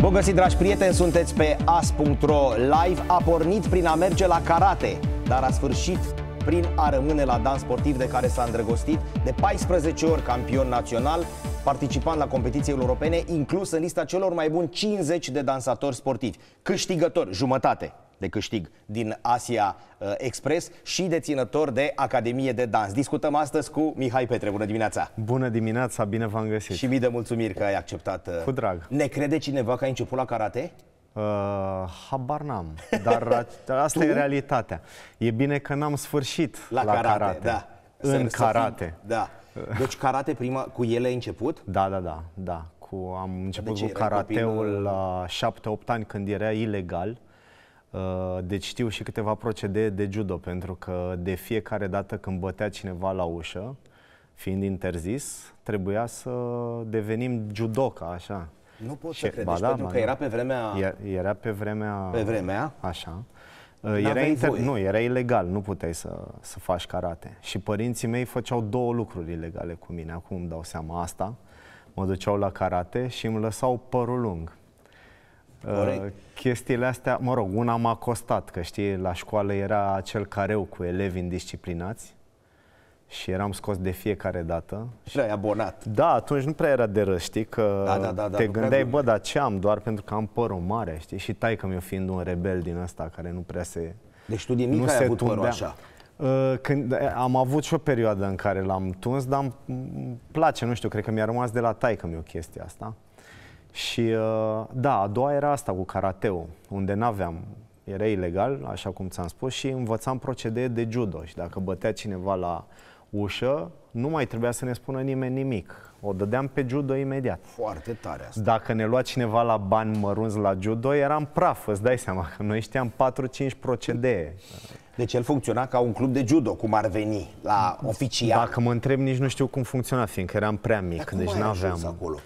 Bun găsit, dragi prieteni, sunteți pe as.ro live. A pornit prin a merge la karate, dar a sfârșit prin a rămâne la dans sportiv de care s-a îndrăgostit de 14 ori campion național, participant la competiții europene, inclus în lista celor mai buni 50 de dansatori sportivi. Câștigător, jumătate, de câștig din Asia uh, Express și deținător de Academie de Dans. Discutăm astăzi cu Mihai Petre. Bună dimineața! Bună dimineața, bine v-am găsit! Și mii de mulțumiri că ai acceptat. Uh, cu drag! Ne crede cineva că ai început la karate? Uh, habar n-am, dar asta e realitatea. E bine că n-am sfârșit la, la karate. karate. Da. În să, karate. Să fim, da. Deci karate prima, cu ele ai început? Da, da, da, da. Cu, am început deci cu karateul copil... Uh, la 7-8 ani când era ilegal. Uh, deci știu și câteva procedee de judo, pentru că de fiecare dată când bătea cineva la ușă, fiind interzis, trebuia să devenim judoca, așa. Nu pot și, să credești, ba, da, pentru ba, că era pe vremea... Era pe vremea... Pe vremea? Așa. Uh, era inter... Nu, era ilegal, nu puteai să, să faci karate. Și părinții mei făceau două lucruri ilegale cu mine, acum îmi dau seama asta. Mă duceau la karate și îmi lăsau părul lung. Uh, chestiile astea, mă rog, una m-a costat, că știi, la școală era acel careu cu elevi indisciplinați și eram scos de fiecare dată. Și ai abonat. Da, atunci nu prea era de rău, știi, că da, da, da, da, te gândeai, bă, dar ce am, doar pentru că am părul mare, știi, și că mi fiind un rebel din ăsta care nu prea se... Deci tu din mic ai avut părul așa. Uh, când uh, am avut și o perioadă în care l-am tuns, dar îmi place, nu știu, cred că mi-a rămas de la taică mi o chestie asta. Și uh, da, a doua era asta cu karateu, unde n-aveam, era ilegal, așa cum ți-am spus, și învățam procedee de judo. Și dacă bătea cineva la ușă, nu mai trebuia să ne spună nimeni nimic. O dădeam pe judo imediat. Foarte tare asta. Dacă ne lua cineva la bani mărunți la judo, eram praf, îți dai seama că noi știam 4-5 procedee. Deci el funcționa ca un club de judo, cum ar veni la oficial. Dacă mă întreb, nici nu știu cum funcționa, fiindcă eram prea mic, Dar deci nu aveam. Acolo?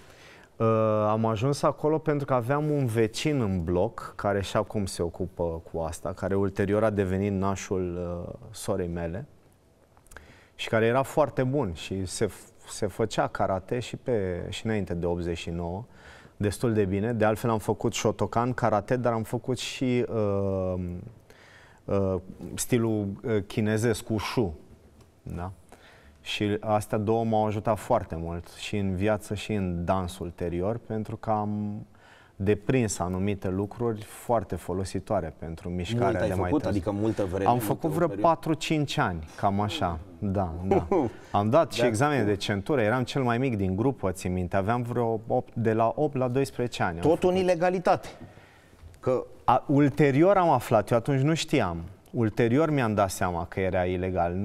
Uh, am ajuns acolo pentru că aveam un vecin în bloc care și acum se ocupă cu asta, care ulterior a devenit nașul uh, sorei mele și care era foarte bun și se, se făcea karate și, pe, și înainte de 89 destul de bine. De altfel am făcut Shotokan karate, dar am făcut și uh, uh, stilul uh, chinezesc, ușu. Da? Și astea două m-au ajutat foarte mult și în viață și în dans ulterior, pentru că am deprins anumite lucruri foarte folositoare pentru mișcarea mult ai de mai târziu. adică multă vreme. Am făcut vreo 4-5 ani, cam așa. Da, da. Am dat și da. examene de centură, eram cel mai mic din grupă, țin minte, aveam vreo 8, de la 8 la 12 ani. Tot în ilegalitate. Că... A, ulterior am aflat, eu atunci nu știam. Ulterior mi-am dat seama că era ilegal.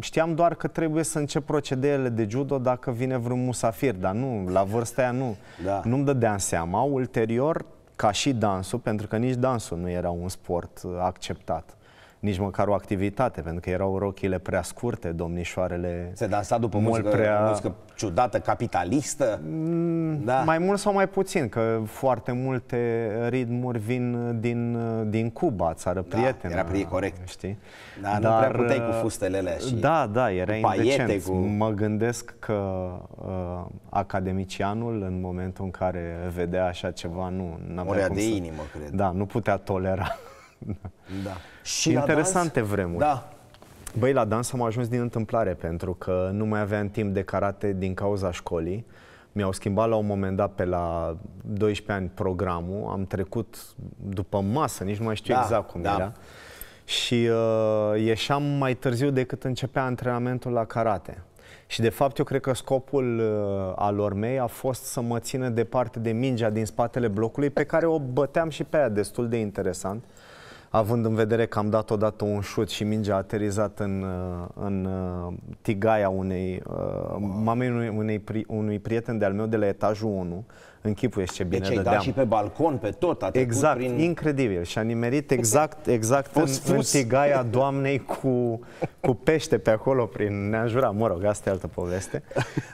Știam doar că trebuie să încep procedeele de judo dacă vine vreun musafir, dar nu, la vârsta aia nu. Da. Nu-mi dădeam seama. Ulterior, ca și dansul, pentru că nici dansul nu era un sport acceptat nici măcar o activitate, pentru că erau rochile prea scurte, domnișoarele... Se dansa după mult muzică, prea... muzică ciudată, capitalistă? Mm, da. Mai mult sau mai puțin, că foarte multe ritmuri vin din, din Cuba, țară da, prietenă. era prie corect. Știi? Da, Dar, nu prea puteai cu uh, fustelele și Da, da, era indecent. Cu... Mă gândesc că uh, academicianul, în momentul în care vedea așa ceva, nu... Morea de să... inimă, cred. Da, nu putea tolera. da. da. Și Interesante dans, vremuri. Da. Băi, la dans am ajuns din întâmplare, pentru că nu mai aveam timp de karate din cauza școlii. Mi-au schimbat la un moment dat pe la 12 ani programul, am trecut după masă, nici nu mai știu da, exact cum da. era. Și uh, ieșeam mai târziu decât începea antrenamentul la karate. Și de fapt eu cred că scopul uh, al mei a fost să mă țină departe de mingea din spatele blocului pe care o băteam și pe aia destul de interesant având în vedere că am dat odată un șut și mingea a aterizat în, uh, în uh, tigaia unei, wow. Uh, mamei unui, unei, unui prieten de-al meu de la etajul 1, închipuiești ce bine deci dădeam. Deci ai dat și pe balcon, pe tot, a Exact, prin... incredibil. Și a nimerit exact, exact în, în tigaia doamnei cu, cu pește pe acolo prin neajura. Mă rog, asta e altă poveste.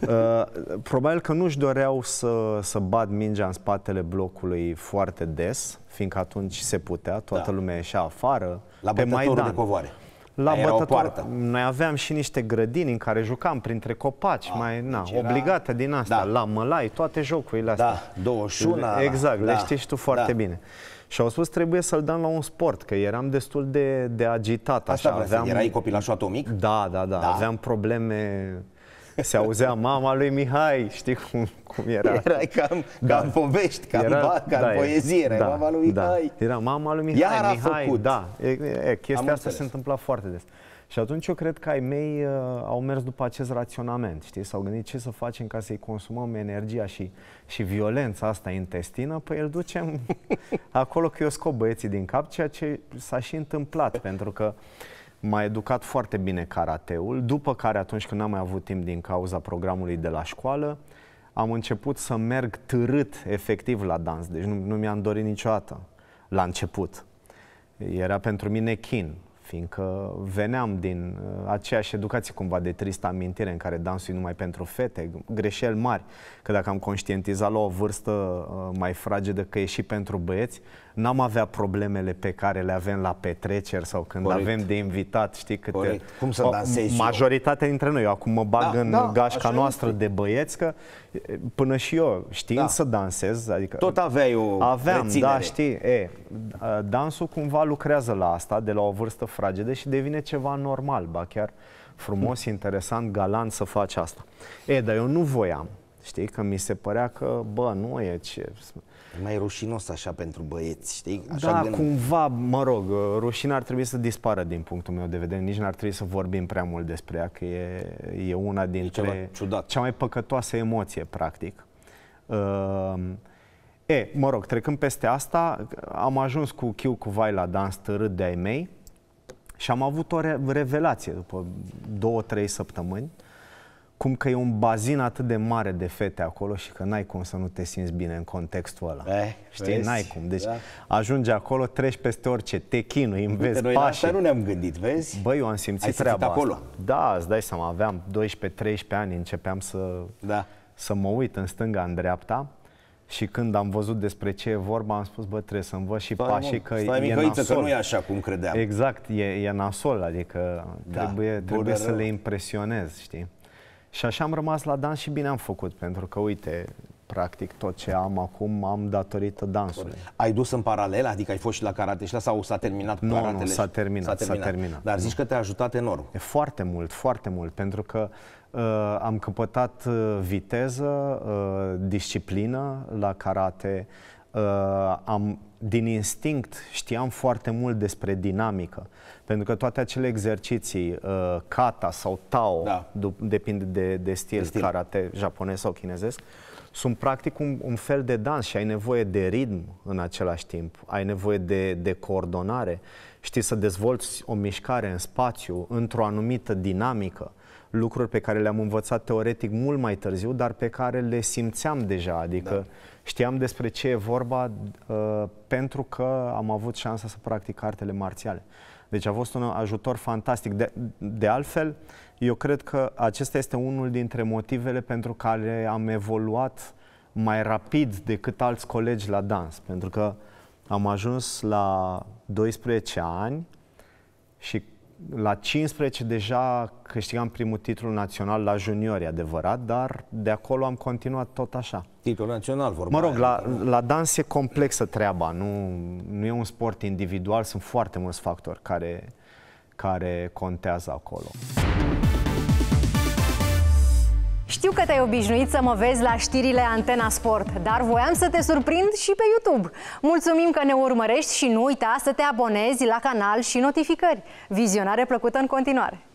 Uh, probabil că nu-și doreau să, să bat mingea în spatele blocului foarte des, fiindcă atunci se putea, toată da. lumea ieșea afară. La pe Maidan. de covoare la Era bătătură. O poartă. Noi aveam și niște grădini în care jucam printre copaci, A, ah, mai deci na, era... obligată din asta, da. la mălai, toate jocurile da, astea. Exact, da, 21. Exact, da. le știi și tu foarte da. bine. Și au spus trebuie să-l dăm la un sport, că eram destul de, de agitat. Așa, Asta aveam... erai copilașul atomic? Da, da, da, da. Aveam probleme se auzea mama lui Mihai, știi cum, cum era. Era cam, da. cam povești, cam era, ba, cam da, poezie, era da, mama lui da. Mihai. Da. Era mama lui Mihai, Iar Mihai, făcut. da. E, e, chestia Am asta înțeles. se întâmpla foarte des. Și atunci eu cred că ai mei uh, au mers după acest raționament, știi? S-au gândit ce să facem ca să-i consumăm energia și, și violența asta intestină, păi îl ducem acolo că eu scop băieții din cap, ceea ce s-a și întâmplat, pentru că uh, m-a educat foarte bine karateul, după care atunci când n-am mai avut timp din cauza programului de la școală, am început să merg târât efectiv la dans, deci nu, nu mi-am dorit niciodată la început. Era pentru mine chin fiindcă veneam din uh, aceeași educație cumva de tristă amintire în care dansul e numai pentru fete, greșeli mari, că dacă am conștientizat la o vârstă uh, mai fragedă că e și pentru băieți, n-am avea problemele pe care le avem la petreceri sau când Corect. avem de invitat, știi, câte... Corect. Cum să dansezi Majoritatea dintre noi, eu acum mă bag da, în da, gașca noastră este. de băieți, că până și eu, știind da. să dansez, adică... Tot aveai o Aveam, da, reținere. da, știi, e, dansul cumva lucrează la asta, de la o vârstă fragedă fragede și devine ceva normal, ba chiar frumos, hmm. interesant, galant să faci asta. E, dar eu nu voiam, știi, că mi se părea că, bă, nu e ce... Mai rușinos așa pentru băieți, știi? Așa da, gând... cumva, mă rog, rușina ar trebui să dispară din punctul meu de vedere. Nici n-ar trebui să vorbim prea mult despre ea, că e, e una dintre... E ciudat. Cea mai păcătoasă emoție, practic. Uh, e, mă rog, trecând peste asta, am ajuns cu chiu cu vai la dans târât de-ai mei, și am avut o revelație după două, trei săptămâni, cum că e un bazin atât de mare de fete acolo și că n-ai cum să nu te simți bine în contextul ăla. Be, eh, Știi, vezi? n-ai cum. Deci da. ajungi acolo, treci peste orice, te chinui, înveți Uite, noi pașii. nu ne-am gândit, vezi? Băi, eu am simțit Ai treaba simțit acolo. Asta. Da, îți dai seama, aveam 12-13 ani, începeam să, da. să mă uit în stânga, în dreapta și când am văzut despre ce e vorba, am spus, bă, trebuie să învăț și stai, pașii mă, că stai, e nasol. că nu e așa cum credeam. Exact, e, e nasol, adică da, trebuie, trebuie să rău. le impresionez, știi? Și așa am rămas la dans și bine am făcut, pentru că, uite, practic tot ce am acum am datorită dansului. Ai dus în paralel, adică ai fost și la karate și la sau s-a terminat nu, karatele? Nu, s-a terminat, s-a terminat. terminat. Dar zici că te-a ajutat enorm. E foarte mult, foarte mult, pentru că uh, am căpătat uh, viteză, uh, disciplină la karate, uh, am din instinct știam foarte mult despre dinamică, pentru că toate acele exerciții, uh, kata sau tao, da. depinde de, de stil, de stil karate japonez sau chinezesc, uh, sunt practic un, un fel de dans și ai nevoie de ritm în același timp, ai nevoie de, de coordonare, știi să dezvolți o mișcare în spațiu, într-o anumită dinamică lucruri pe care le-am învățat teoretic mult mai târziu, dar pe care le simțeam deja, adică da. știam despre ce e vorba uh, pentru că am avut șansa să practic artele marțiale. Deci a fost un ajutor fantastic. De, de altfel, eu cred că acesta este unul dintre motivele pentru care am evoluat mai rapid decât alți colegi la dans, pentru că am ajuns la 12 ani și la 15 deja câștigam primul titlu național la juniori, adevărat, dar de acolo am continuat tot așa. Titlul național, vorba Mă rog, la, la dans e complexă treaba, nu, nu e un sport individual, sunt foarte mulți factori care, care contează acolo. Știu că te-ai obișnuit să mă vezi la știrile Antena Sport, dar voiam să te surprind și pe YouTube. Mulțumim că ne urmărești și nu uita să te abonezi la canal și notificări. Vizionare plăcută în continuare!